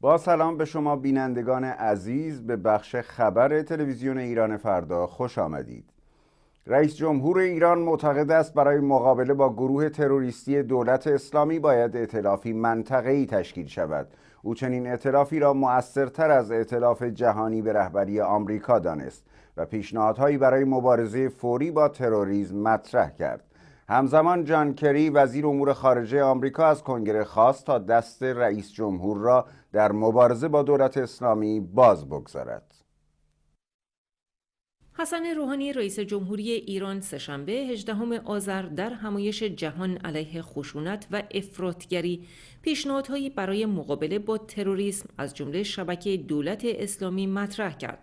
با سلام به شما بینندگان عزیز به بخش خبر تلویزیون ایران فردا خوش آمدید رئیس جمهور ایران معتقد است برای مقابله با گروه تروریستی دولت اسلامی باید ائتلافی منطقه‌ای تشکیل شود او چنین ائتلافی را مؤثرتر از ائتلاف جهانی به رهبری آمریکا دانست و پیشنهادهایی برای مبارزه فوری با تروریسم مطرح کرد همزمان جان کری وزیر امور خارجه آمریکا از کنگره خواست تا دست رئیس جمهور را در مبارزه با دولت اسلامی باز بگذارد حسن روحانی رئیس جمهوری ایران سهشنبه 18 آذر در همایش جهان علیه خشونت و افراطگری پیشنهادهایی برای مقابله با تروریسم از جمله شبکه دولت اسلامی مطرح کرد.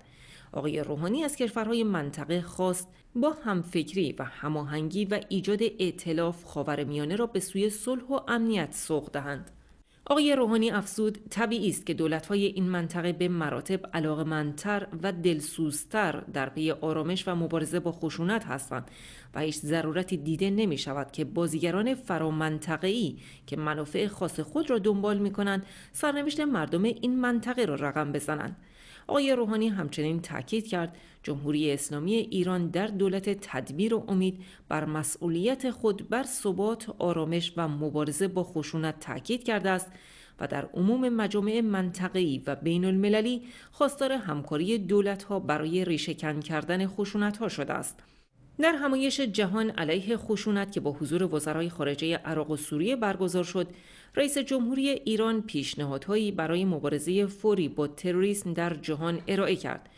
آقای روحانی از کشورهای منطقه خواست با همفکری و هماهنگی و ایجاد اعتلاف خاورمیانه را به سوی صلح و امنیت سوق دهند. آقای روحانی افزود طبیعی است که دولت‌های این منطقه به مراتب علاقمندتر و دلسوزتر در پی آرامش و مبارزه با خشونت هستند و هیچ ضرورتی دیده نمی شود که بازیگران فرامنطقه‌ای که منافع خاص خود را دنبال می کنند سرنوشت مردم این منطقه را رقم بزنند آقای روحانی همچنین تاکید کرد جمهوری اسلامی ایران در دولت تدبیر و امید بر مسئولیت خود بر ثبات، آرامش و مبارزه با خشونت تاکید کرده است و در عموم مجامع منطقه‌ای و بین المللی خواستار همکاری ها برای ریشهکن کردن ها شده است. در همایش جهان علیه خشونت که با حضور وزرای خارجه عراق و سوریه برگزار شد رئیس جمهوری ایران پیشنهادهایی برای مبارزه فوری با تروریسم در جهان ارائه کرد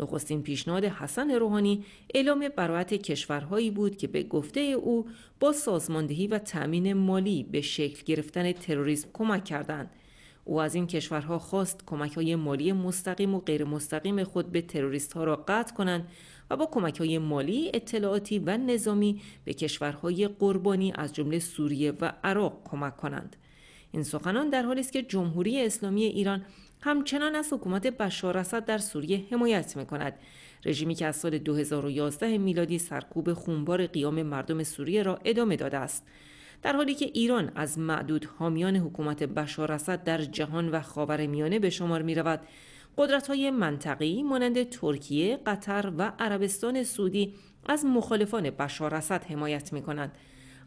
نخستین پیشنهاد حسن روحانی اعلام برایت کشورهایی بود که به گفته او با سازماندهی و تأمین مالی به شکل گرفتن تروریسم کمک کردند او از این کشورها خواست کمک های مالی مستقیم و غیر مستقیم خود به تروریست ها را قطع کنند و با کمک های مالی اطلاعاتی و نظامی به کشورهای قربانی از جمله سوریه و عراق کمک کنند. این سخنان در حالی است که جمهوری اسلامی ایران همچنان از حکومت بشار اسد در سوریه حمایت میکند رژیمی که از سال 2011 میلادی سرکوب خونبار قیام مردم سوریه را ادامه داده است در حالی که ایران از معدود حامیان حکومت بشار اسد در جهان و خاورمیانه به شمار میرود رود قدرت های منطقی مانند ترکیه، قطر و عربستان سعودی از مخالفان بشار اسد حمایت می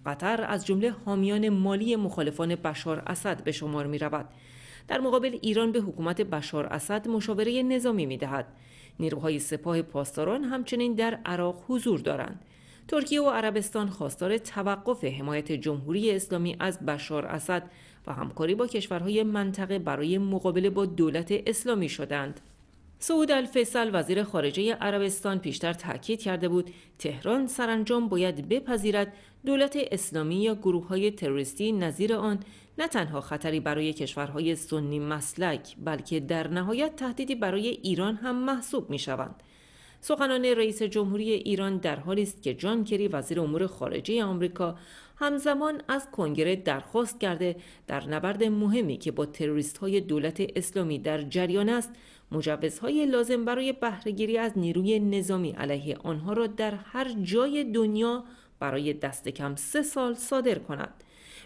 قطر از جمله حامیان مالی مخالفان بشار اسد به شمار می رود. در مقابل ایران به حکومت بشار اسد مشاوره نظامی می دهد. نیروهای سپاه پاسداران همچنین در عراق حضور دارند. ترکیه و عربستان خواستار توقف حمایت جمهوری اسلامی از بشار اسد و همکاری با کشورهای منطقه برای مقابله با دولت اسلامی شدند. سعود الفیصل وزیر خارجه عربستان پیشتر تاکید کرده بود تهران سرانجام باید بپذیرد دولت اسلامی یا گروه های تروریستی نظیر آن نه تنها خطری برای کشورهای سنی مسلک بلکه در نهایت تهدیدی برای ایران هم محسوب می شوند. سخنان رئیس جمهوری ایران در حالی است که جان کری وزیر امور خارجه آمریکا همزمان از کنگره درخواست کرده در نبرد مهمی که با تروریست های دولت اسلامی در جریان است مجوزهای لازم برای بهرهگیری از نیروی نظامی علیه آنها را در هر جای دنیا برای دست کم سه سال صادر کند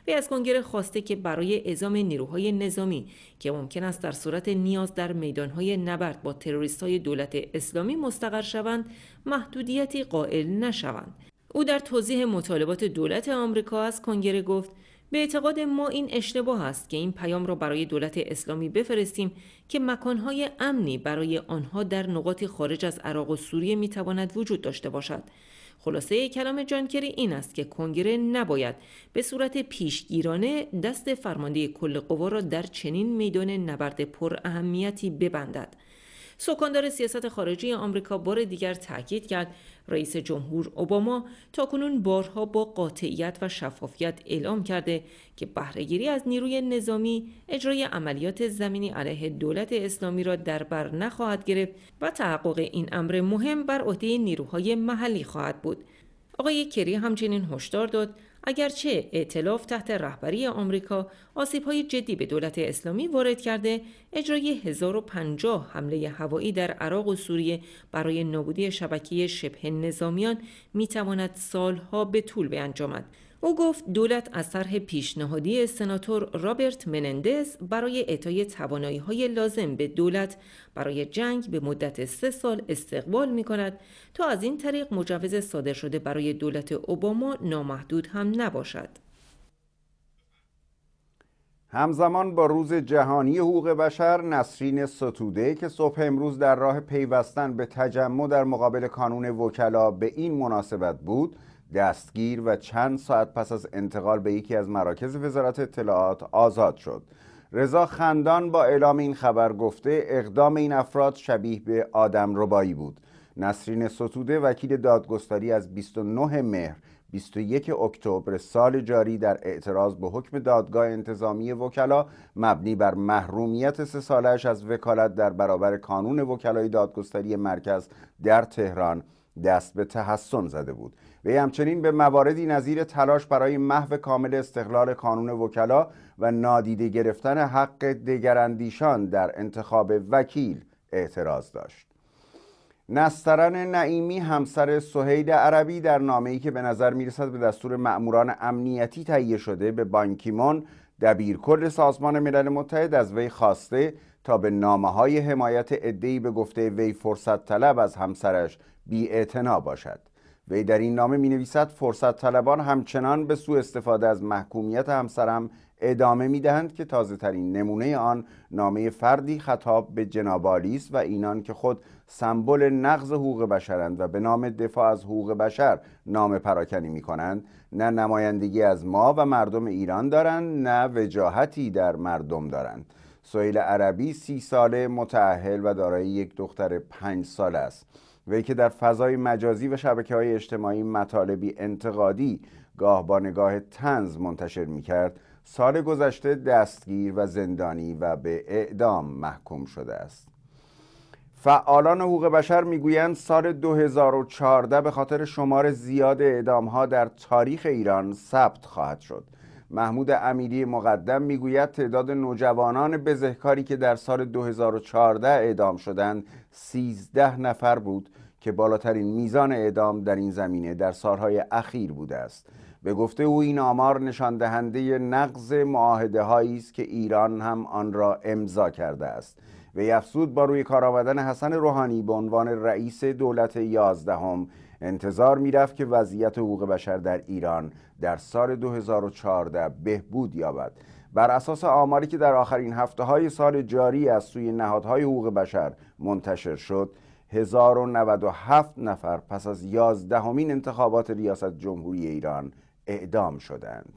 وی از کنگره خواسته که برای اعزام نیروهای نظامی که ممکن است در صورت نیاز در میدانهای نبرد با تروریست های دولت اسلامی مستقر شوند محدودیتی قائل نشوند او در توضیح مطالبات دولت آمریکا از کنگره گفت به اعتقاد ما این اشتباه است که این پیام را برای دولت اسلامی بفرستیم که مکانهای امنی برای آنها در نقاط خارج از عراق و سوریه میتواند وجود داشته باشد خلاصه کلام جانکری این است که کنگره نباید به صورت پیشگیرانه دست فرمانده کل قوا را در چنین میدان نبرد پر اهمیتی ببندد سکاندار سیاست خارجی آمریکا بار دیگر تاکید کرد رئیس جمهور اوباما تا کنون بارها با قاطعیت و شفافیت اعلام کرده که بهرهگیری از نیروی نظامی اجرای عملیات زمینی علیه دولت اسلامی را در بر نخواهد گرفت و تحقق این امر مهم بر عهده نیروهای محلی خواهد بود آقای کری همچنین هشدار داد اگرچه ائتلاف تحت رهبری آمریکا آسیب‌های جدی به دولت اسلامی وارد کرده اجرای 1050 حمله هوایی در عراق و سوریه برای نابودی شبکه شبه نظامیان میتواند سالها به طول به انجامد او گفت دولت از طرح پیشنهادی سناتور رابرت منندز برای اعطای توانایی های لازم به دولت برای جنگ به مدت سه سال استقبال می کند تا از این طریق مجوز صادر شده برای دولت اوباما نامحدود هم نباشد. همزمان با روز جهانی حقوق بشر نسرین ستوده که صبح امروز در راه پیوستن به تجمع در مقابل کانون وکلا به این مناسبت بود دستگیر و چند ساعت پس از انتقال به یکی از مراکز وزارت اطلاعات آزاد شد رضا خندان با اعلام این خبر گفته اقدام این افراد شبیه به آدم ربایی بود نسرین ستوده وکیل دادگستری از 29 مهر 21 اکتبر سال جاری در اعتراض به حکم دادگاه انتظامی وکلا مبنی بر محرومیت سه سالش از وکالت در برابر کانون وکلای دادگستری مرکز در تهران دست به تحسن زده بود وی همچنین به مواردی نظیر تلاش برای محو کامل استقلال کانون وکلا و نادیده گرفتن حق دگراندیشان در انتخاب وکیل اعتراض داشت نسترن نعیمی همسر سهید عربی در نامه‌ای که به نظر میرسد به دستور مأموران امنیتی تهیه شده به بانکیمون دبیرکل سازمان ملل متحد از وی خواسته تا به نامه های حمایت ادهی به گفته وی فرصت طلب از همسرش بی باشد وی در این نامه می نویسد فرصت طلبان همچنان به سوء استفاده از محکومیت همسرم ادامه می دهند که تازه ترین نمونه آن نامه فردی خطاب به جنابالی است و اینان که خود سمبل نقض حقوق بشرند و به نام دفاع از حقوق بشر نام پراکنی می کنند نه نمایندگی از ما و مردم ایران دارند نه وجاهتی در مردم دارند سویل عربی سی ساله متعهل و دارای یک دختر پنج ساله است وی که در فضای مجازی و شبکه های اجتماعی مطالبی انتقادی گاه با نگاه تنز منتشر می کرد سال گذشته دستگیر و زندانی و به اعدام محکوم شده است فعالان حقوق بشر میگویند سال 2014 به خاطر شمار زیاد ها در تاریخ ایران ثبت خواهد شد محمود امیری مقدم میگوید تعداد نوجوانان بزهکاری که در سال 2014 اعدام شدند 13 نفر بود که بالاترین میزان اعدام در این زمینه در سالهای اخیر بوده است به گفته او این آمار نشان دهنده نقض معاهده هایی است که ایران هم آن را امضا کرده است و افزود با روی کار آمدن حسن روحانی به عنوان رئیس دولت یازدهم انتظار میرفت که وضعیت حقوق بشر در ایران در سال 2014 بهبود یابد بر اساس آماری که در آخرین هفته های سال جاری از سوی نهادهای حقوق بشر منتشر شد 1097 نفر پس از همین انتخابات ریاست جمهوری ایران اعدام شدند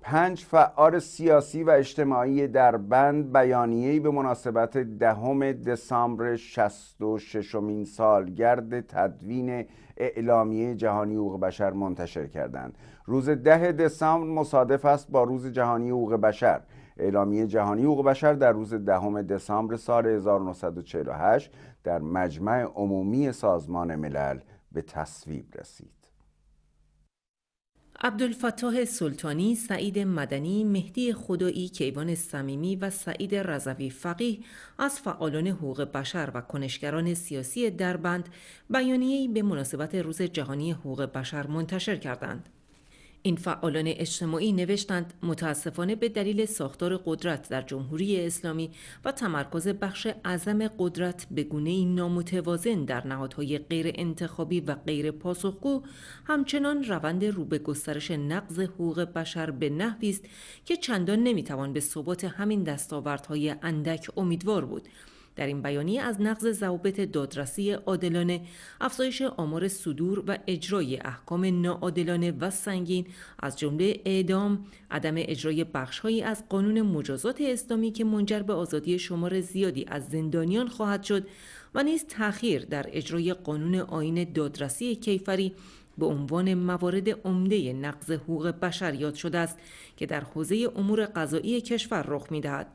پنج فعال سیاسی و اجتماعی در بند بیانیه‌ای به مناسبت دهم دسامبر 66 مین سالگرد تدوین اعلامیه جهانی حقوق بشر منتشر کردند. روز ده دسامبر مصادف است با روز جهانی حقوق بشر. اعلامیه جهانی حقوق بشر در روز دهم دسامبر سال 1948 در مجمع عمومی سازمان ملل به تصویب رسید. عبدالفتاح سلطانی، سعید مدنی، مهدی خدایی، کیوان صمیمی و سعید رضوی فقیه از فعالان حقوق بشر و کنشگران سیاسی دربند بیانیه‌ای به مناسبت روز جهانی حقوق بشر منتشر کردند. این فعالان اجتماعی نوشتند متاسفانه به دلیل ساختار قدرت در جمهوری اسلامی و تمرکز بخش اعظم قدرت به گونه نامتوازن در نهادهای غیر انتخابی و غیر پاسخگو همچنان روند رو به گسترش نقض حقوق بشر به نحوی است که چندان نمیتوان به ثبات همین دستاوردهای اندک امیدوار بود در این بیانیه از نقض ضوابط دادرسی عادلانه افزایش آمار صدور و اجرای احکام ناعادلانه و سنگین از جمله اعدام عدم اجرای بخشهایی از قانون مجازات اسلامی که منجر به آزادی شمار زیادی از زندانیان خواهد شد و نیز تأخیر در اجرای قانون آین دادرسی کیفری به عنوان موارد عمده نقض حقوق بشر یاد شده است که در حوزه امور قضایی کشور رخ می‌دهد.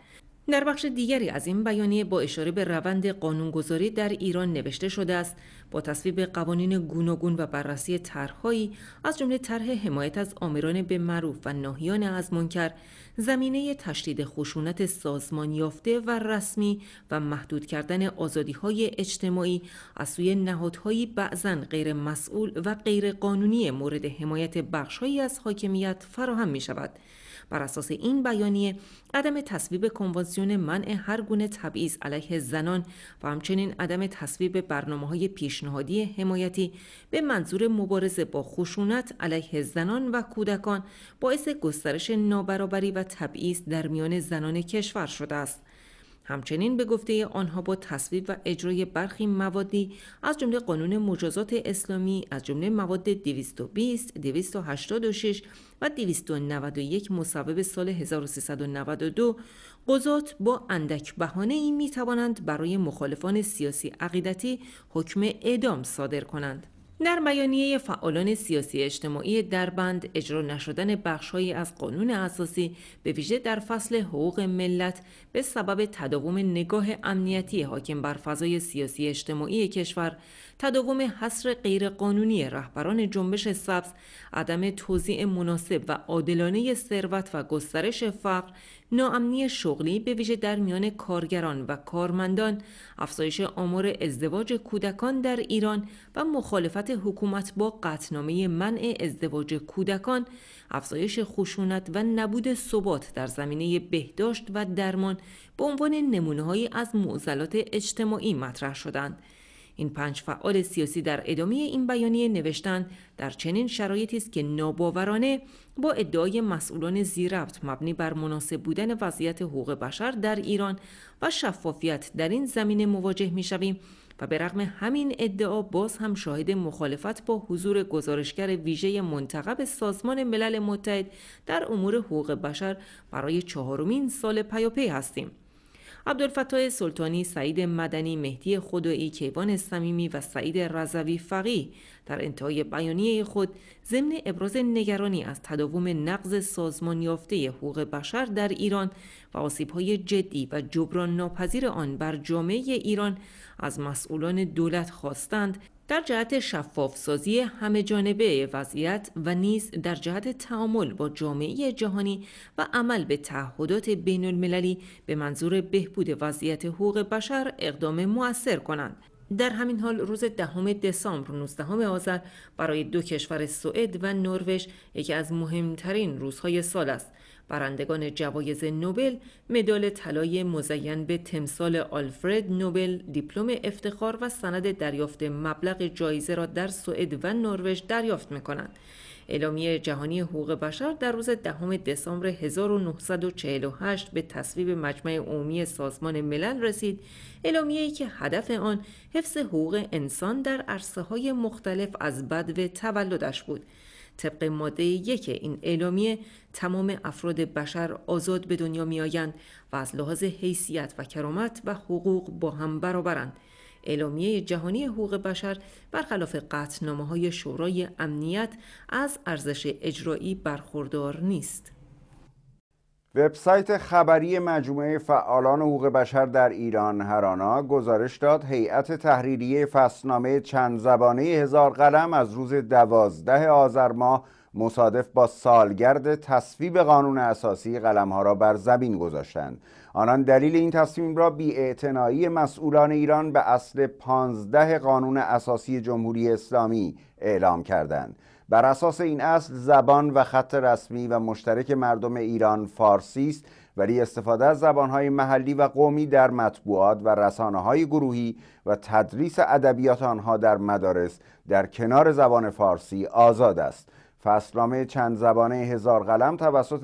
در بخش دیگری از این بیانیه با اشاره به روند قانونگذاری در ایران نوشته شده است با تصویب قوانین گوناگون و بررسی طرحهایی از جمله طرح حمایت از آمران به معروف و ناحیان از منکر زمینه تشدید خشونت سازمان یافته و رسمی و محدود کردن های اجتماعی از سوی نهادهایی بعضا غیر مسئول و غیر قانونی مورد حمایت بخشهایی از حاکمیت فراهم می شود بر اساس این بیانیه عدم تصویب کنوانسیون منع هر گونه تبعیض علیه زنان و همچنین عدم تصویب برنامه های پیشنهادی حمایتی به منظور مبارزه با خشونت علیه زنان و کودکان باعث گسترش نابرابری و تبعیض در میان زنان کشور شده است همچنین به گفته آنها با تصویب و اجرای برخی موادی از جمله قانون مجازات اسلامی از جمله مواد 220 286 و 291 مصوب سال 1392 قضات با اندک بهانه ای می توانند برای مخالفان سیاسی عقیدتی حکم اعدام صادر کنند در بیانیه فعالان سیاسی اجتماعی دربند اجرا نشدن بخشهایی از قانون اساسی به ویژه در فصل حقوق ملت به سبب تداوم نگاه امنیتی حاکم بر فضای سیاسی اجتماعی کشور تداوم حصر غیرقانونی رهبران جنبش سبز، عدم توزیع مناسب و عادلانه ثروت و گسترش فقر، ناامنی شغلی به ویژه در میان کارگران و کارمندان، افزایش آمار ازدواج کودکان در ایران و مخالفت حکومت با قطنامه منع ازدواج کودکان، افزایش خشونت و نبود ثبات در زمینه بهداشت و درمان به عنوان نمونههایی از معضلات اجتماعی مطرح شدند. این پنج فعال سیاسی در ادامه این بیانیه نوشتند در چنین شرایطی است که ناباورانه با ادعای مسئولان زیرفت مبنی بر مناسب بودن وضعیت حقوق بشر در ایران و شفافیت در این زمینه مواجه می شویم و به رغم همین ادعا باز هم شاهد مخالفت با حضور گزارشگر ویژه منتقب سازمان ملل متحد در امور حقوق بشر برای چهارمین سال پیاپی هستیم عبدالفتاح سلطانی، سعید مدنی، مهدی خدایی، کیوان صمیمی و سعید رضوی فقی در انتهای بیانیه خود ضمن ابراز نگرانی از تداوم نقض سازمان یافته حقوق بشر در ایران و آسیب‌های جدی و جبران ناپذیر آن بر جامعه ایران از مسئولان دولت خواستند در جهت سازی همه جانبه وضعیت و نیز در جهت تعامل با جامعه جهانی و عمل به تعهدات بین المللی به منظور بهبود وضعیت حقوق بشر اقدام موثر کنند. در همین حال روز دهم دسامبر 19 آذر برای دو کشور سوئد و نروژ یکی از مهمترین روزهای سال است برندگان جوایز نوبل مدال طلای مزین به تمثال آلفرد نوبل دیپلم افتخار و سند دریافت مبلغ جایزه را در سوئد و نروژ دریافت می‌کنند اعلامیه جهانی حقوق بشر در روز دهم دسامبر 1948 به تصویب مجمع عمومی سازمان ملل رسید ای که هدف آن حفظ حقوق انسان در عرصه های مختلف از و تولدش بود طبق ماده یک این اعلامیه تمام افراد بشر آزاد به دنیا آیند و از لحاظ حیثیت و کرامت و حقوق با هم برابرند اعلامیه جهانی حقوق بشر برخلاف قطنامه های شورای امنیت از ارزش اجرایی برخوردار نیست. وبسایت خبری مجموعه فعالان حقوق بشر در ایران هرانا گزارش داد هیئت تحریریه فصلنامه چند زبانه هزار قلم از روز دوازده آذر ماه مصادف با سالگرد تصویب قانون اساسی ها را بر زمین گذاشتند آنان دلیل این تصمیم را بیاعتنایی مسئولان ایران به اصل پانزده قانون اساسی جمهوری اسلامی اعلام کردند بر اساس این اصل زبان و خط رسمی و مشترک مردم ایران فارسی است ولی استفاده از زبانهای محلی و قومی در مطبوعات و رسانه های گروهی و تدریس ادبیات آنها در مدارس در کنار زبان فارسی آزاد است فصلنامه چند زبانه هزار قلم توسط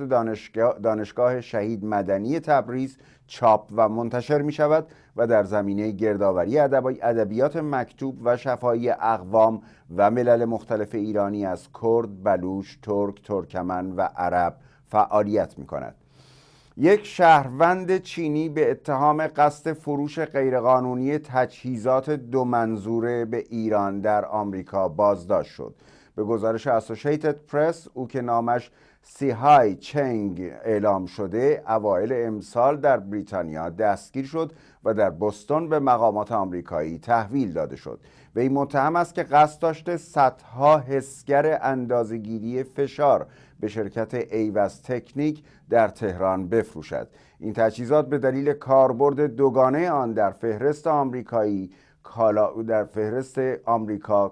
دانشگاه, شهید مدنی تبریز چاپ و منتشر می شود و در زمینه گردآوری ادبیات مکتوب و شفایی اقوام و ملل مختلف ایرانی از کرد، بلوش، ترک، ترکمن و عرب فعالیت می کند. یک شهروند چینی به اتهام قصد فروش غیرقانونی تجهیزات دو منظوره به ایران در آمریکا بازداشت شد. به گزارش اسوشیتد پرس او که نامش سیهای چنگ اعلام شده اوایل امسال در بریتانیا دستگیر شد و در بستون به مقامات آمریکایی تحویل داده شد این متهم است که قصد داشته صدها حسگر اندازگیری فشار به شرکت ایوز تکنیک در تهران بفروشد این تجهیزات به دلیل کاربرد دوگانه آن در فهرست آمریکایی کالا در فهرست آمریکا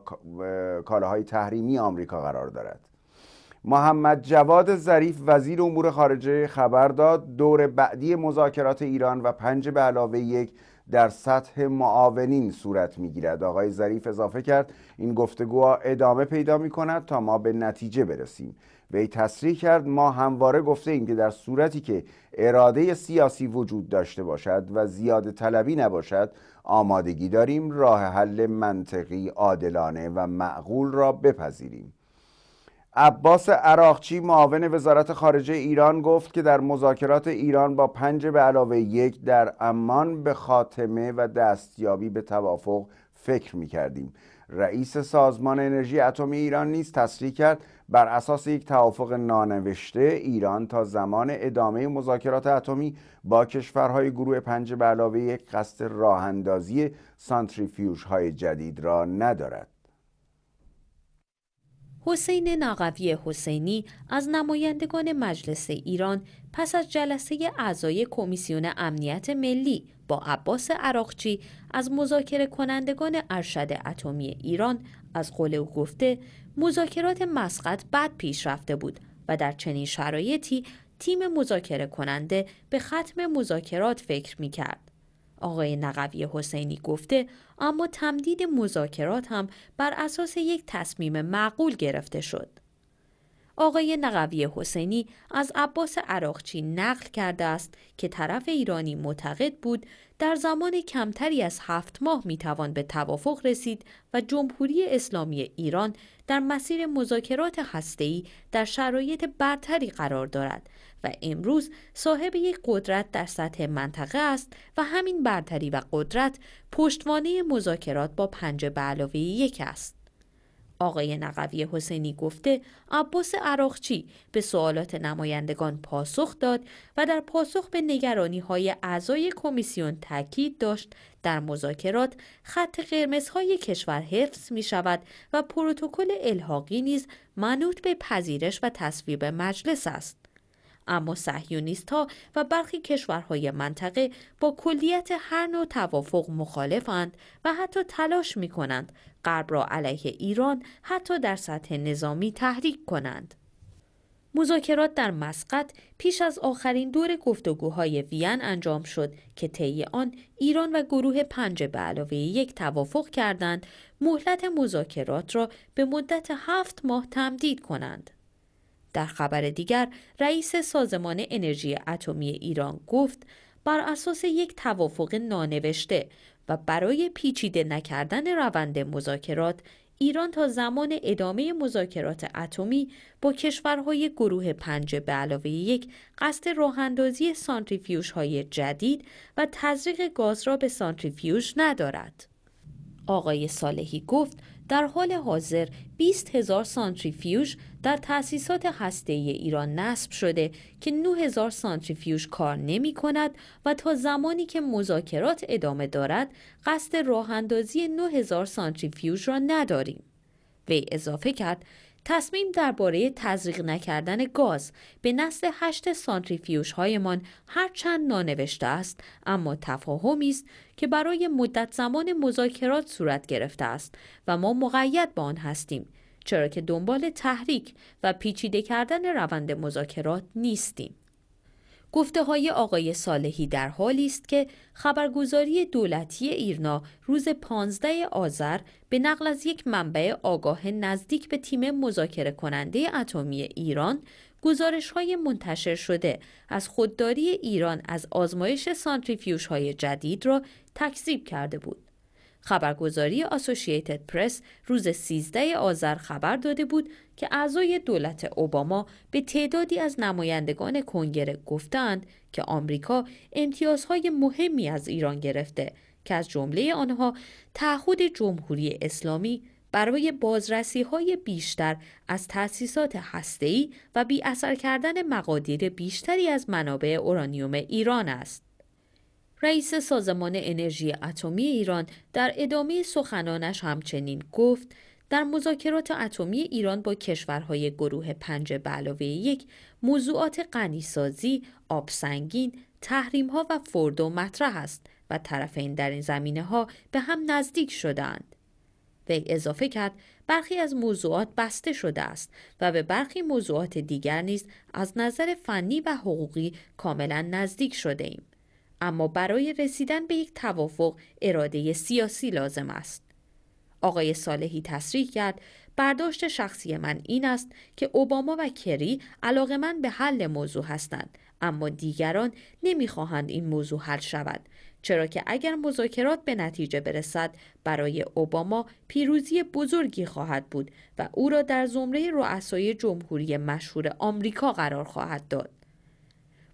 کالاهای تحریمی آمریکا قرار دارد محمد جواد ظریف وزیر امور خارجه خبر داد دور بعدی مذاکرات ایران و پنج به علاوه یک در سطح معاونین صورت میگیرد آقای ظریف اضافه کرد این گفتگوها ادامه پیدا می کند تا ما به نتیجه برسیم وی تصریح کرد ما همواره گفته ایم که در صورتی که اراده سیاسی وجود داشته باشد و زیاد طلبی نباشد آمادگی داریم راه حل منطقی عادلانه و معقول را بپذیریم عباس عراقچی معاون وزارت خارجه ایران گفت که در مذاکرات ایران با پنج به علاوه یک در امان به خاتمه و دستیابی به توافق فکر می کردیم. رئیس سازمان انرژی اتمی ایران نیز تصریح کرد بر اساس یک توافق نانوشته ایران تا زمان ادامه مذاکرات اتمی با کشورهای گروه پنج به علاوه یک قصد راهاندازی های جدید را ندارد حسین ناقوی حسینی از نمایندگان مجلس ایران پس از جلسه اعضای کمیسیون امنیت ملی با عباس عراقچی از مذاکره کنندگان ارشد اتمی ایران از قول او گفته مذاکرات مسقط بد پیش رفته بود و در چنین شرایطی تیم مذاکره کننده به ختم مذاکرات فکر می کرد. آقای نقوی حسینی گفته اما تمدید مذاکرات هم بر اساس یک تصمیم معقول گرفته شد. آقای نقوی حسینی از عباس عراقچی نقل کرده است که طرف ایرانی معتقد بود در زمان کمتری از هفت ماه میتوان به توافق رسید و جمهوری اسلامی ایران در مسیر مذاکرات هسته‌ای در شرایط برتری قرار دارد و امروز صاحب یک قدرت در سطح منطقه است و همین برتری و قدرت پشتوانه مذاکرات با پنج به علاوه یک است. آقای نقوی حسینی گفته عباس عراقچی به سوالات نمایندگان پاسخ داد و در پاسخ به نگرانی های اعضای کمیسیون تاکید داشت در مذاکرات خط قرمزهای کشور حفظ می شود و پروتکل الحاقی نیز منوط به پذیرش و تصویب مجلس است. اما سهیونیست ها و برخی کشورهای منطقه با کلیت هر نوع توافق مخالفند و حتی تلاش می کنند غرب را علیه ایران حتی در سطح نظامی تحریک کنند. مذاکرات در مسقط پیش از آخرین دور گفتگوهای وین انجام شد که طی آن ایران و گروه پنج به علاوه یک توافق کردند مهلت مذاکرات را به مدت هفت ماه تمدید کنند. در خبر دیگر رئیس سازمان انرژی اتمی ایران گفت بر اساس یک توافق نانوشته و برای پیچیده نکردن روند مذاکرات ایران تا زمان ادامه مذاکرات اتمی با کشورهای گروه پنج به علاوه یک قصد راهاندازی سانتریفیوش های جدید و تزریق گاز را به سانتریفیوش ندارد. آقای صالحی گفت در حال حاضر 20 هزار سانتریفیوژ در تأسیسات هسته‌ای ایران نصب شده که 9000 سانتریفیوژ کار نمی کند و تا زمانی که مذاکرات ادامه دارد قصد راه اندازی 9000 سانتریفیوژ را نداریم. وی اضافه کرد تصمیم درباره تزریق نکردن گاز به نسل هشت سانتریفیوش هایمان هرچند نانوشته است اما تفاهمی است که برای مدت زمان مذاکرات صورت گرفته است و ما مقید به آن هستیم چرا که دنبال تحریک و پیچیده کردن روند مذاکرات نیستیم گفته های آقای صالحی در حالی است که خبرگزاری دولتی ایرنا روز 15 آذر به نقل از یک منبع آگاه نزدیک به تیم مذاکره کننده اتمی ایران گزارش های منتشر شده از خودداری ایران از آزمایش سانتریفیوژهای های جدید را تکذیب کرده بود. خبرگزاری آسوشیتد پرس روز 13 آذر خبر داده بود که اعضای دولت اوباما به تعدادی از نمایندگان کنگره گفتند که آمریکا امتیازهای مهمی از ایران گرفته که از جمله آنها تعهد جمهوری اسلامی برای بازرسی های بیشتر از تأسیسات هسته‌ای و بی اثر کردن مقادیر بیشتری از منابع اورانیوم ایران است. رئیس سازمان انرژی اتمی ایران در ادامه سخنانش همچنین گفت در مذاکرات اتمی ایران با کشورهای گروه پنج یک موضوعات غنیسازی، آبسنگین، تحریم و فردو مطرح است و طرفین در این زمینه ها به هم نزدیک شدند. وی اضافه کرد برخی از موضوعات بسته شده است و به برخی موضوعات دیگر نیز از نظر فنی و حقوقی کاملا نزدیک شده ایم. اما برای رسیدن به یک توافق اراده سیاسی لازم است. آقای صالحی تصریح کرد برداشت شخصی من این است که اوباما و کری علاقه من به حل موضوع هستند اما دیگران نمیخواهند این موضوع حل شود چرا که اگر مذاکرات به نتیجه برسد برای اوباما پیروزی بزرگی خواهد بود و او را در زمره رؤسای جمهوری مشهور آمریکا قرار خواهد داد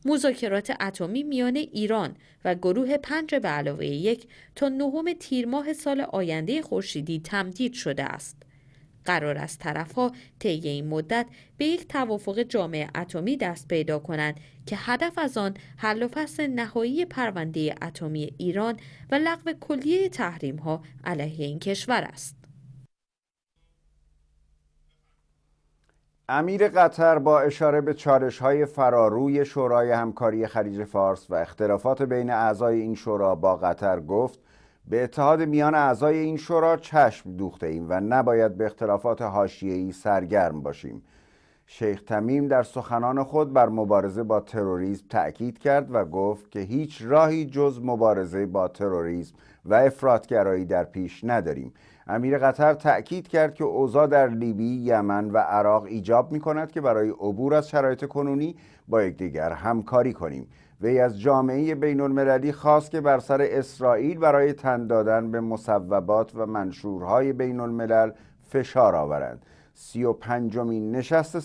مذاکرات اتمی میان ایران و گروه پنج به علاوه یک تا نهم تیرماه سال آینده خورشیدی تمدید شده است. قرار است طرفها طی این مدت به یک توافق جامعه اتمی دست پیدا کنند که هدف از آن حل و فصل نهایی پرونده اتمی ایران و لغو کلیه تحریم ها علیه این کشور است. امیر قطر با اشاره به چارش های فراروی شورای همکاری خلیج فارس و اختلافات بین اعضای این شورا با قطر گفت به اتحاد میان اعضای این شورا چشم دوخته ایم و نباید به اختلافات ای سرگرم باشیم. شیخ تمیم در سخنان خود بر مبارزه با تروریسم تأکید کرد و گفت که هیچ راهی جز مبارزه با تروریسم و افرادگرایی در پیش نداریم. امیر قطر تأکید کرد که اوضاع در لیبی، یمن و عراق ایجاب می کند که برای عبور از شرایط کنونی با یکدیگر همکاری کنیم. وی از جامعه بین المللی خواست که بر سر اسرائیل برای تن دادن به مصوبات و منشورهای بین الملل فشار آورند. سی و پنجمین نشست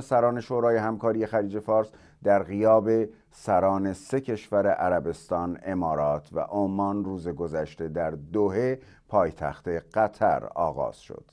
سران شورای همکاری خلیج فارس در غیاب سران سه کشور عربستان، امارات و عمان روز گذشته در دوهه پایتخت قطر آغاز شد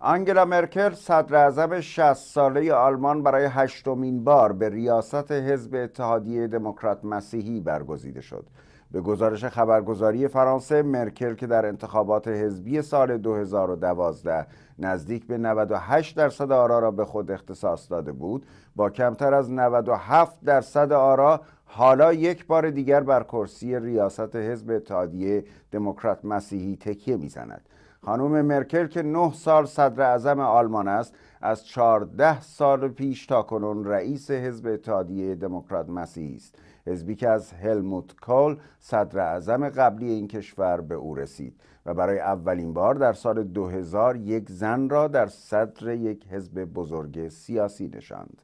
آنگلا مرکل صدر اعظم 60 ساله آلمان برای هشتمین بار به ریاست حزب اتحادیه دموکرات مسیحی برگزیده شد به گزارش خبرگزاری فرانسه مرکل که در انتخابات حزبی سال 2012 نزدیک به 98 درصد آرا را به خود اختصاص داده بود با کمتر از 97 درصد آرا حالا یک بار دیگر بر کرسی ریاست حزب اتحادیه دموکرات مسیحی تکیه میزند خانم مرکل که 9 سال صدر اعظم آلمان است از 14 سال پیش تا کنون رئیس حزب اتحادیه دموکرات مسیحی است حزبی که از هلموت کال صدر اعظم قبلی این کشور به او رسید و برای اولین بار در سال 2000 یک زن را در صدر یک حزب بزرگ سیاسی نشاند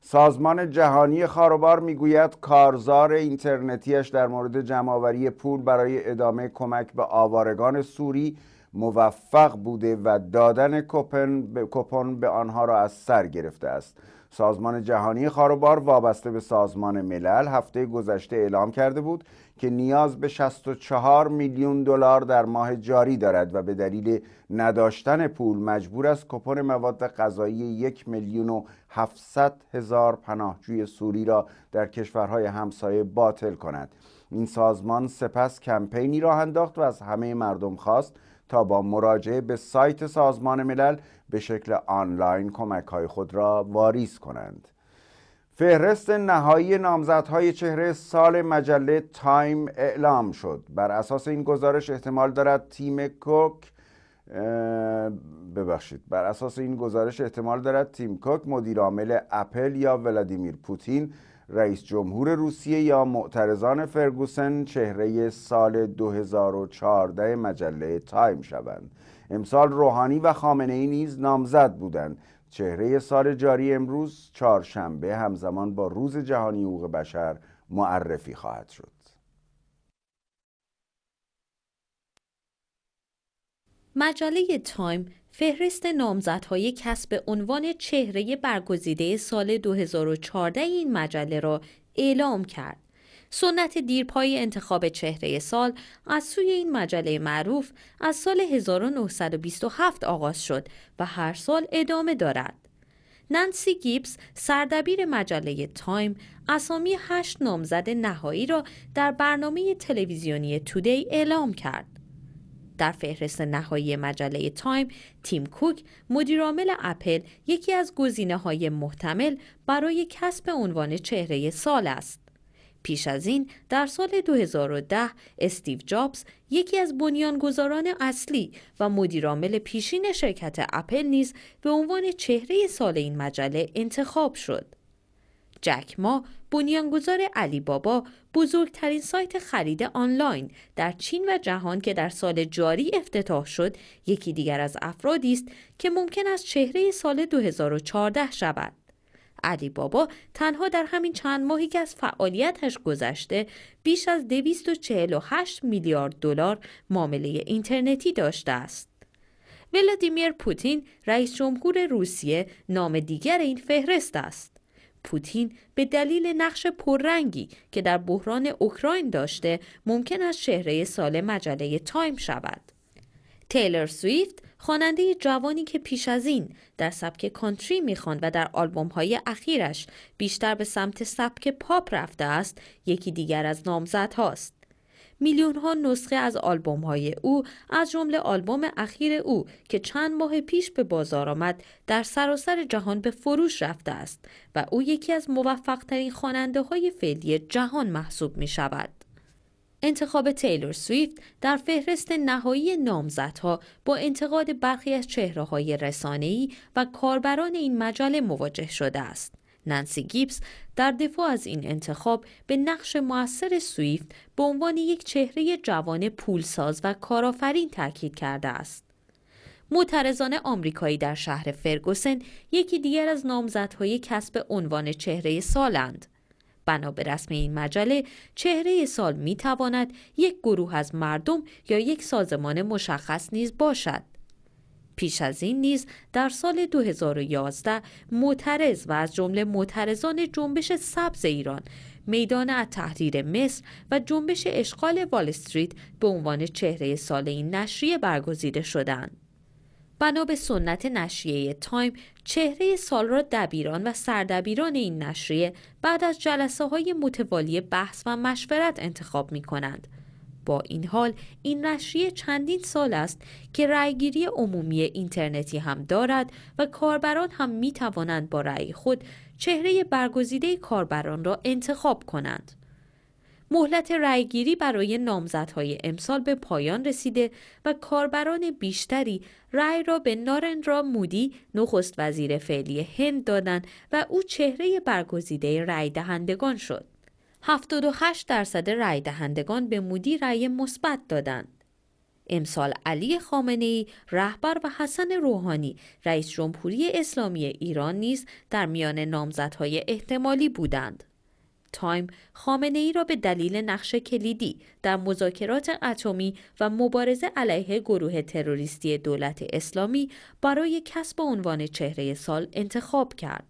سازمان جهانی خاروبار میگوید کارزار اینترنتیش در مورد جمعآوری پول برای ادامه کمک به آوارگان سوری موفق بوده و دادن کپن به, کپن به آنها را از سر گرفته است سازمان جهانی خاروبار وابسته به سازمان ملل هفته گذشته اعلام کرده بود که نیاز به 64 میلیون دلار در ماه جاری دارد و به دلیل نداشتن پول مجبور است کپون مواد غذایی یک میلیون و 700 هزار پناهجوی سوری را در کشورهای همسایه باطل کند این سازمان سپس کمپینی راه انداخت و از همه مردم خواست تا با مراجعه به سایت سازمان ملل به شکل آنلاین کمک های خود را واریز کنند فهرست نهایی نامزدهای چهره سال مجله تایم اعلام شد بر اساس این گزارش احتمال دارد تیم کوک ببخشید بر اساس این گزارش احتمال دارد تیم کوک مدیر عامل اپل یا ولادیمیر پوتین رئیس جمهور روسیه یا معترضان فرگوسن چهره سال 2014 مجله تایم شوند امسال روحانی و خامنه نیز نامزد بودند چهره سال جاری امروز چهارشنبه همزمان با روز جهانی حقوق بشر معرفی خواهد شد مجله تایم فهرست نامزدهای کسب عنوان چهره برگزیده سال 2014 این مجله را اعلام کرد. سنت دیرپای انتخاب چهره سال از سوی این مجله معروف از سال 1927 آغاز شد و هر سال ادامه دارد. نانسی گیبس سردبیر مجله تایم اسامی هشت نامزد نهایی را در برنامه تلویزیونی تودی اعلام کرد. در فهرست نهایی مجله تایم تیم کوک مدیرعامل اپل یکی از گزینه‌های محتمل برای کسب عنوان چهره سال است. پیش از این در سال 2010 استیو جابز یکی از بنیانگذاران اصلی و مدیرعامل پیشین شرکت اپل نیز به عنوان چهره سال این مجله انتخاب شد. جک ما بنیانگذار علی بابا بزرگترین سایت خرید آنلاین در چین و جهان که در سال جاری افتتاح شد یکی دیگر از افرادی است که ممکن است چهره سال 2014 شود. علی بابا تنها در همین چند ماهی که از فعالیتش گذشته بیش از 248 میلیارد دلار معامله اینترنتی داشته است. ولادیمیر پوتین رئیس جمهور روسیه نام دیگر این فهرست است. پوتین به دلیل نقش پررنگی که در بحران اوکراین داشته ممکن است شهره سال مجله تایم شود. تیلر سویفت خواننده جوانی که پیش از این در سبک کانتری میخوان و در آلبوم های اخیرش بیشتر به سمت سبک پاپ رفته است یکی دیگر از هاست. میلیون ها نسخه از آلبوم های او از جمله آلبوم اخیر او که چند ماه پیش به بازار آمد در سراسر جهان به فروش رفته است و او یکی از موفقترین خواننده های فعلی جهان محسوب می شود. انتخاب تیلور سویفت در فهرست نهایی نامزدها با انتقاد برخی از چهره های و کاربران این مجله مواجه شده است. نانسی گیبس در دفاع از این انتخاب به نقش موثر سویفت به عنوان یک چهره جوان پولساز و کارآفرین تاکید کرده است. معترضان آمریکایی در شهر فرگوسن یکی دیگر از نامزدهای کسب عنوان چهره سالند. بنا به رسم این مجله چهره سال می تواند یک گروه از مردم یا یک سازمان مشخص نیز باشد پیش از این نیز در سال 2011 معترض و از جمله معترضان جنبش سبز ایران میدان تحریر مصر و جنبش اشغال استریت به عنوان چهره سال این نشریه برگزیده شدند. بنا به سنت نشریه تایم چهره سال را دبیران و سردبیران این نشریه بعد از جلسه های متوالی بحث و مشورت انتخاب می کنند. با این حال این نشریه چندین سال است که رأیگیری عمومی اینترنتی هم دارد و کاربران هم می توانند با رأی خود چهره برگزیده کاربران را انتخاب کنند. مهلت رأیگیری برای نامزدهای امسال به پایان رسیده و کاربران بیشتری رأی را به نارندرا مودی نخست وزیر فعلی هند دادند و او چهره برگزیده رأی دهندگان شد. 78 درصد رأی دهندگان به مودی رأی مثبت دادند. امسال علی خامنه ای رهبر و حسن روحانی رئیس جمهوری اسلامی ایران نیز در میان نامزدهای احتمالی بودند. تایم خامنه ای را به دلیل نقش کلیدی در مذاکرات اتمی و مبارزه علیه گروه تروریستی دولت اسلامی برای کسب عنوان چهره سال انتخاب کرد.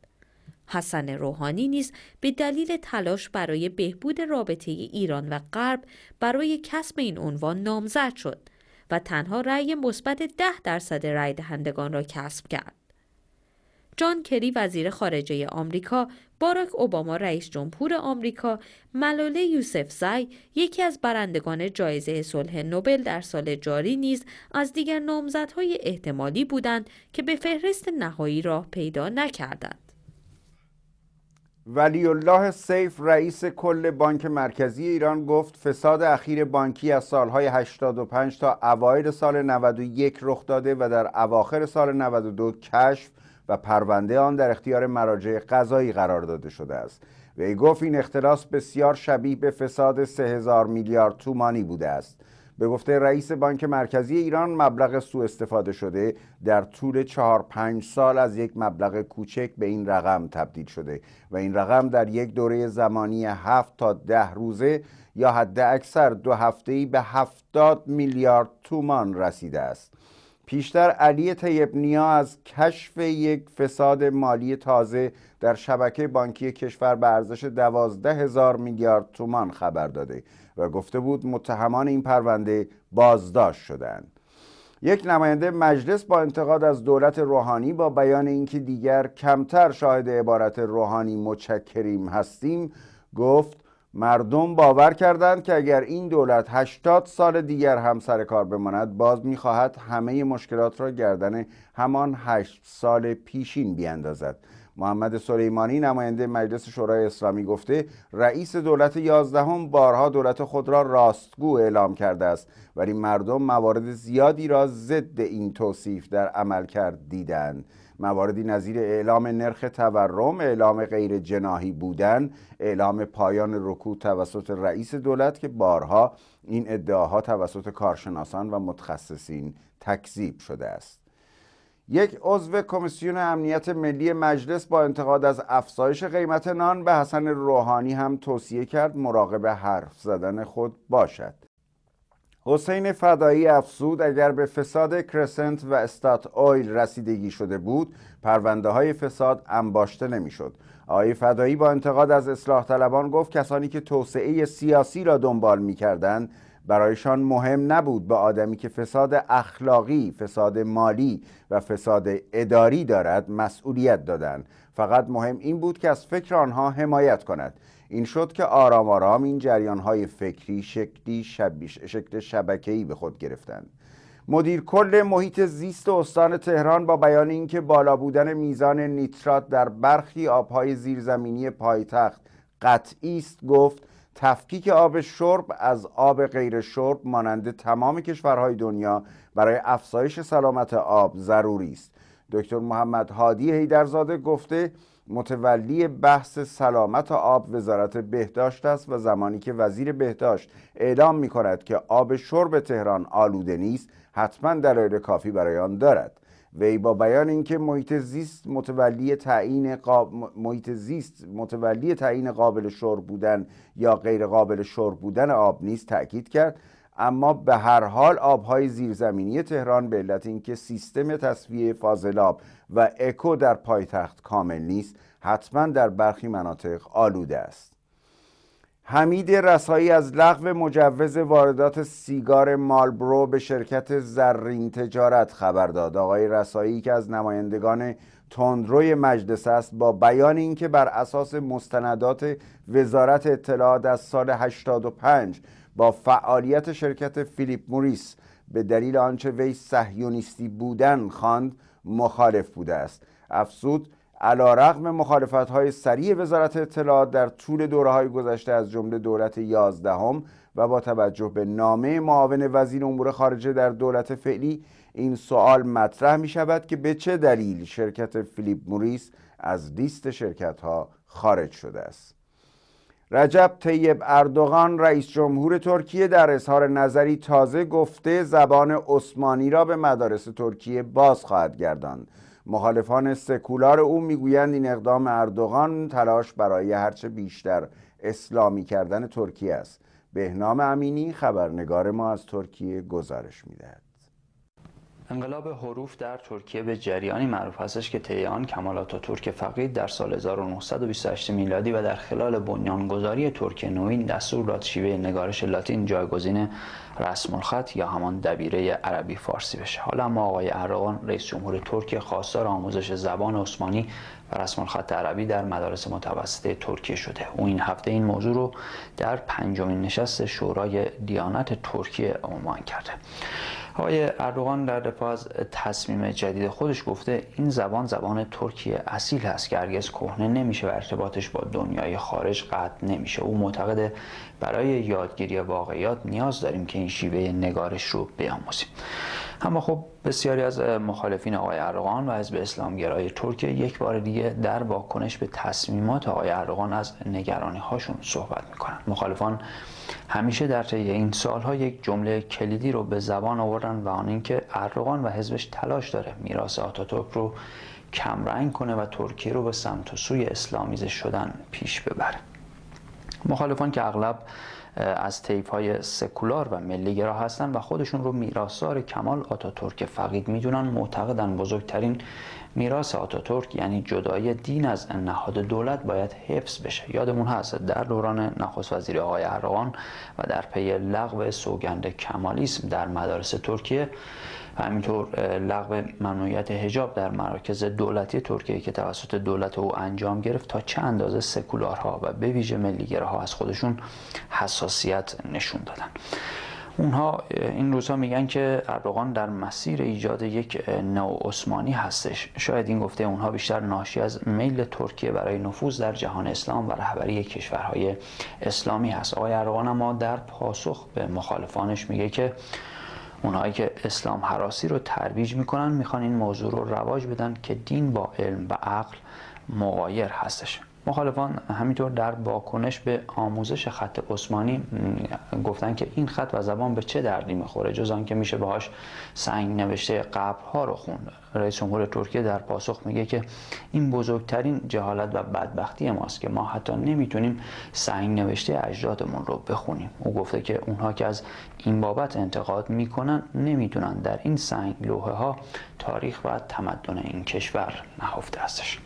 حسن روحانی نیز به دلیل تلاش برای بهبود رابطه ایران و غرب برای کسب این عنوان نامزد شد و تنها رأی مثبت ده درصد رای دهندگان را کسب کرد. جان کری وزیر خارجه آمریکا، باراک اوباما رئیس جمهور آمریکا، ملاله یوسف زای یکی از برندگان جایزه صلح نوبل در سال جاری نیز از دیگر نامزدهای احتمالی بودند که به فهرست نهایی راه پیدا نکردند. ولی الله سیف رئیس کل بانک مرکزی ایران گفت فساد اخیر بانکی از سالهای 85 تا اوایل سال 91 رخ داده و در اواخر سال 92 کشف و پرونده آن در اختیار مراجع قضایی قرار داده شده است وی گفت این اختلاس بسیار شبیه به فساد 3000 میلیارد تومانی بوده است به گفته رئیس بانک مرکزی ایران مبلغ سوء استفاده شده در طول چهار پنج سال از یک مبلغ کوچک به این رقم تبدیل شده و این رقم در یک دوره زمانی 7 تا ده روزه یا حد اکثر دو ای به هفتاد میلیارد تومان رسیده است پیشتر علی طیب نیا از کشف یک فساد مالی تازه در شبکه بانکی کشور به ارزش دوازده هزار میلیارد تومان خبر داده و گفته بود متهمان این پرونده بازداشت شدند. یک نماینده مجلس با انتقاد از دولت روحانی با بیان اینکه دیگر کمتر شاهد عبارت روحانی متشکریم هستیم گفت مردم باور کردند که اگر این دولت 80 سال دیگر هم سر کار بماند باز میخواهد همه مشکلات را گردن همان 8 سال پیشین بیاندازد محمد سلیمانی نماینده مجلس شورای اسلامی گفته رئیس دولت یازدهم بارها دولت خود را راستگو اعلام کرده است ولی مردم موارد زیادی را ضد این توصیف در عمل کرد دیدند مواردی نظیر اعلام نرخ تورم اعلام غیر جناهی بودن اعلام پایان رکود توسط رئیس دولت که بارها این ادعاها توسط کارشناسان و متخصصین تکذیب شده است یک عضو کمیسیون امنیت ملی مجلس با انتقاد از افزایش قیمت نان به حسن روحانی هم توصیه کرد مراقب حرف زدن خود باشد حسین فدایی افزود اگر به فساد کرسنت و استات آیل رسیدگی شده بود پرونده های فساد انباشته نمیشد آقای فدایی با انتقاد از اصلاح طلبان گفت کسانی که توسعه سیاسی را دنبال می کردن، برایشان مهم نبود به آدمی که فساد اخلاقی، فساد مالی و فساد اداری دارد مسئولیت دادند. فقط مهم این بود که از فکر آنها حمایت کند. این شد که آرام آرام این های فکری شکلی شکل شبکه‌ای به خود گرفتند مدیر کل محیط زیست استان تهران با بیان اینکه بالا بودن میزان نیترات در برخی آبهای زیرزمینی پایتخت قطعی است گفت تفکیک آب شرب از آب غیر شرب مانند تمام کشورهای دنیا برای افزایش سلامت آب ضروری است دکتر محمد هادی هیدرزاده گفته متولی بحث سلامت آب وزارت بهداشت است و زمانی که وزیر بهداشت اعلام می کند که آب شرب تهران آلوده نیست حتما دلایل کافی برای آن دارد وی با بیان اینکه محیط زیست متولی تعیین محیط زیست متولی تعیین قابل شرب بودن یا غیر قابل شرب بودن آب نیست تاکید کرد اما به هر حال آبهای زیرزمینی تهران به علت اینکه سیستم تصفیه فاضلاب و اکو در پایتخت کامل نیست حتما در برخی مناطق آلوده است حمید رسایی از لغو مجوز واردات سیگار مالبرو به شرکت زرین تجارت خبر داد آقای رسایی که از نمایندگان تندروی مجلس است با بیان اینکه بر اساس مستندات وزارت اطلاعات از سال 85 با فعالیت شرکت فیلیپ موریس به دلیل آنچه وی سهیونیستی بودن خواند مخالف بوده است افسود علا رقم مخالفت های سریع وزارت اطلاعات در طول دوره های گذشته از جمله دولت یازدهم و با توجه به نامه معاون وزیر امور خارجه در دولت فعلی این سوال مطرح می شود که به چه دلیل شرکت فیلیپ موریس از لیست شرکت ها خارج شده است رجب طیب اردوغان رئیس جمهور ترکیه در اظهار نظری تازه گفته زبان عثمانی را به مدارس ترکیه باز خواهد گرداند مخالفان سکولار او میگویند این اقدام اردوغان تلاش برای هرچه بیشتر اسلامی کردن ترکیه است بهنام امینی خبرنگار ما از ترکیه گزارش میدهد انقلاب حروف در ترکیه به جریانی معروف هستش که طی آن و ترک فقید در سال 1928 میلادی و در خلال بنیانگذاری ترک نوین دستور داد شیوه نگارش لاتین جایگزین رسم الخط یا همان دبیره عربی فارسی بشه حالا ما آقای اردوغان رئیس جمهور ترکیه خواستار آموزش زبان عثمانی رسم الخط عربی در مدارس متوسطه ترکیه شده او این هفته این موضوع رو در پنجمین نشست شورای دیانت ترکیه عنوان کرده آقای اردوغان در دفاع از تصمیم جدید خودش گفته این زبان زبان ترکیه اصیل هست که هرگز کهنه نمیشه و ارتباطش با دنیای خارج قطع نمیشه او معتقده برای یادگیری واقعیات نیاز داریم که این شیوه نگارش رو بیاموزیم اما خب بسیاری از مخالفین آقای اردوغان و حزب اسلامگرای ترکیه یک بار دیگه در واکنش به تصمیمات آقای اردوغان از نگرانی هاشون صحبت میکنند مخالفان همیشه در طی این سالها یک جمله کلیدی رو به زبان آوردن و آن اینکه اردوغان و حزبش تلاش داره میراث آتاتورک رو کمرنگ کنه و ترکیه رو به سمت و سوی اسلامیزه شدن پیش ببره مخالفان که اغلب از تیف های سکولار و ملیگرا هستند و خودشون رو میراثدار کمال آتاتورک فقید میدونن معتقدن بزرگترین میراث آتاتورک یعنی جدای دین از نهاد دولت باید حفظ بشه یادمون هست در دوران نخست وزیر آقای اردوغان و در پی لغو سوگند کمالیسم در مدارس ترکیه همینطور لغو ممنوعیت هجاب در مراکز دولتی ترکیه که توسط دولت او انجام گرفت تا چه اندازه سکولارها و به ویژه ملیگرها از خودشون حساسیت نشون دادن اونها این روزها میگن که اردوغان در مسیر ایجاد یک نو عثمانی هستش شاید این گفته اونها بیشتر ناشی از میل ترکیه برای نفوذ در جهان اسلام و رهبری کشورهای اسلامی هست آقای اردوغان اما در پاسخ به مخالفانش میگه که اونهایی که اسلام حراسی رو ترویج میکنن میخوان این موضوع رو رواج بدن که دین با علم و عقل مغایر هستشه مخالفان همینطور در واکنش به آموزش خط عثمانی گفتن که این خط و زبان به چه دردی میخوره جز آنکه میشه باهاش سنگ نوشته قبر ها رو خوند رئیس جمهور ترکیه در پاسخ میگه که این بزرگترین جهالت و بدبختی ماست که ما حتی نمیتونیم سنگ نوشته اجدادمون رو بخونیم او گفته که اونها که از این بابت انتقاد میکنن نمیتونن در این سنگ لوحه ها تاریخ و تمدن این کشور نهفته هستش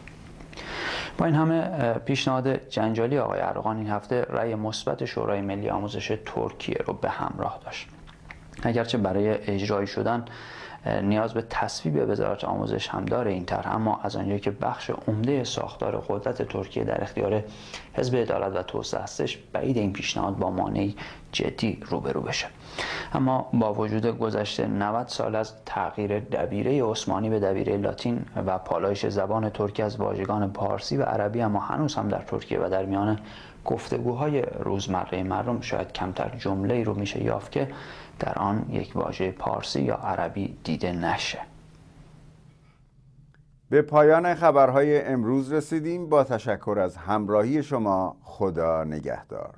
با این همه پیشنهاد جنجالی آقای ارغان این هفته رأی مثبت شورای ملی آموزش ترکیه رو به همراه داشت اگرچه برای اجرایی شدن نیاز به تصویب وزارت آموزش هم داره این طرح اما از آنجایی که بخش عمده ساختار قدرت ترکیه در اختیار حزب عدالت و توسعه هستش بعید این پیشنهاد با مانعی جدی روبرو بشه اما با وجود گذشته 90 سال از تغییر دبیره عثمانی به دبیره لاتین و پالایش زبان ترکی از واژگان پارسی و عربی اما هنوز هم در ترکیه و در میان گفتگوهای روزمره مردم شاید کمتر جمله‌ای رو میشه یافت که در آن یک واژه پارسی یا عربی دیده نشه به پایان خبرهای امروز رسیدیم با تشکر از همراهی شما خدا نگهدار